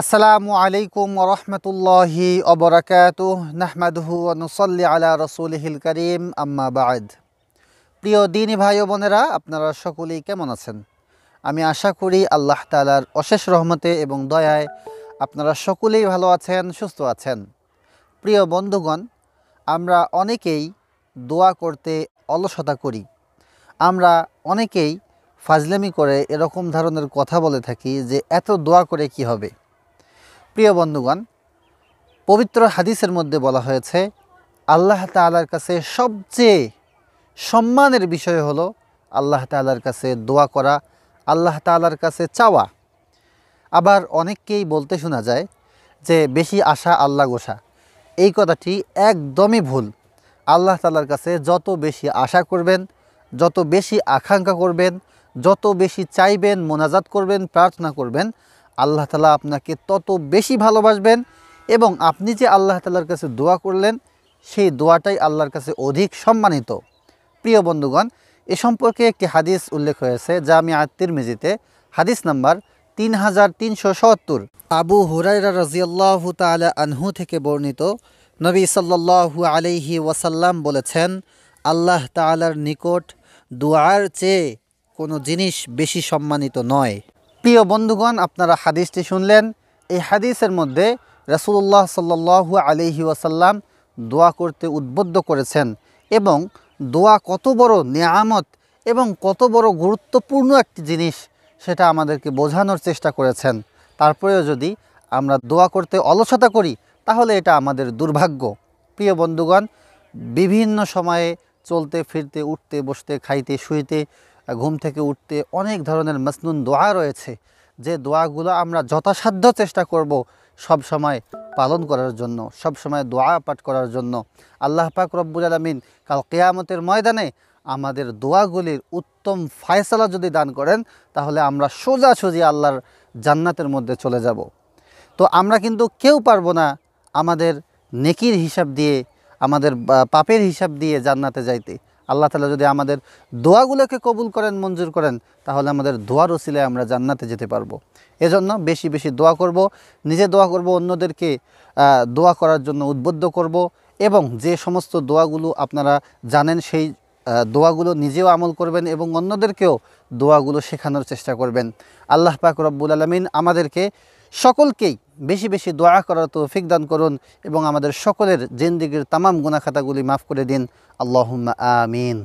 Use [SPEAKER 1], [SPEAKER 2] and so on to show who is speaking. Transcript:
[SPEAKER 1] আসসালামু আলাইকুম রহমতুল্লাহি অবরাকাত নাহমাদহু অনুসল্লি আলা হিল করিম আম্মা বাদ প্রিয় দিনী ভাই বোনেরা আপনারা সকলেই কেমন আছেন আমি আশা করি আল্লাহ তালার অশেষ রহমতে এবং দয়ায় আপনারা সকলেই ভালো আছেন সুস্থ আছেন প্রিয় বন্ধুগণ আমরা অনেকেই দোয়া করতে অলসতা করি আমরা অনেকেই ফাজলামি করে এরকম ধরনের কথা বলে থাকি যে এত দোয়া করে কি হবে প্রিয় বন্ধুগণ পবিত্র হাদিসের মধ্যে বলা হয়েছে আল্লাহ তালার কাছে সবচেয়ে সম্মানের বিষয় হল আল্লাহ তালার কাছে দোয়া করা আল্লাহ তালার কাছে চাওয়া আবার অনেককেই বলতে শোনা যায় যে বেশি আশা আল্লাহ গোসা এই কথাটি একদমই ভুল আল্লাহ তালার কাছে যত বেশি আশা করবেন যত বেশি আকাঙ্ক্ষা করবেন যত বেশি চাইবেন মোনাজাত করবেন প্রার্থনা করবেন আল্লাহ তালা আপনাকে তত বেশি ভালোবাসবেন এবং আপনি যে আল্লাহ তালার কাছে দোয়া করলেন সেই দোয়াটাই আল্লাহর কাছে অধিক সম্মানিত প্রিয় বন্ধুগণ এ সম্পর্কে একটি হাদিস উল্লেখ হয়েছে যা আমি আত্মীর মেজিতে হাদিস নাম্বার তিন হাজার তিনশো সত্তর আবু হুরাইরা রাজিয়াল্লাহু তালা আনহু থেকে বর্ণিত নবী সাল্লাহু আলাইহি ওয়াসাল্লাম বলেছেন আল্লাহ তালার নিকট দুয়ার চেয়ে কোনো জিনিস বেশি সম্মানিত নয় প্রিয় বন্ধুগণ আপনারা হাদিসটি শুনলেন এই হাদিসের মধ্যে রসুল্লাহ সাল্ল আলহি ওয়াসাল্লাম দোয়া করতে উদ্বুদ্ধ করেছেন এবং দোয়া কত বড় নিয়ামত এবং কত বড় গুরুত্বপূর্ণ একটি জিনিস সেটা আমাদেরকে বোঝানোর চেষ্টা করেছেন তারপরেও যদি আমরা দোয়া করতে অলসতা করি তাহলে এটা আমাদের দুর্ভাগ্য প্রিয় বন্ধুগণ বিভিন্ন সময়ে চলতে ফিরতে উঠতে বসতে খাইতে শুইতে ঘুম থেকে উঠতে অনেক ধরনের মসনুন দোয়া রয়েছে যে দোয়াগুলো আমরা যথাসাধ্য চেষ্টা করব সব সময় পালন করার জন্য সব সময় দোয়া পাঠ করার জন্য আল্লাহ পাক রব্বুল আলমিন কাল কেয়ামতের ময়দানে আমাদের দোয়াগুলির উত্তম ফায়সালা যদি দান করেন তাহলে আমরা সোজি আল্লাহর জান্নাতের মধ্যে চলে যাব তো আমরা কিন্তু কেউ পারবো না আমাদের নেকির হিসাব দিয়ে আমাদের পাপের হিসাব দিয়ে জান্নাতে যাইতে আল্লাহ তালা যদি আমাদের দোয়াগুলোকে কবুল করেন মঞ্জুর করেন তাহলে আমাদের দোয়ার ওসিলায় আমরা জান্নাতে যেতে পারবো এজন্য বেশি বেশি দোয়া করব নিজে দোয়া করব অন্যদেরকে দোয়া করার জন্য উদ্বুদ্ধ করব এবং যে সমস্ত দোয়াগুলো আপনারা জানেন সেই দোয়াগুলো নিজেও আমল করবেন এবং অন্যদেরকেও দোয়াগুলো শেখানোর চেষ্টা করবেন আল্লাহ পাক রব্বুল আলমিন আমাদেরকে সকলকেই বেশি বেশি দোয়া করার তৌফিক দান করুন এবং আমাদের সকলের জিন্দিগির তামাম গুনাখাতাগুলি মাফ করে দিন আল্লাহ আমিন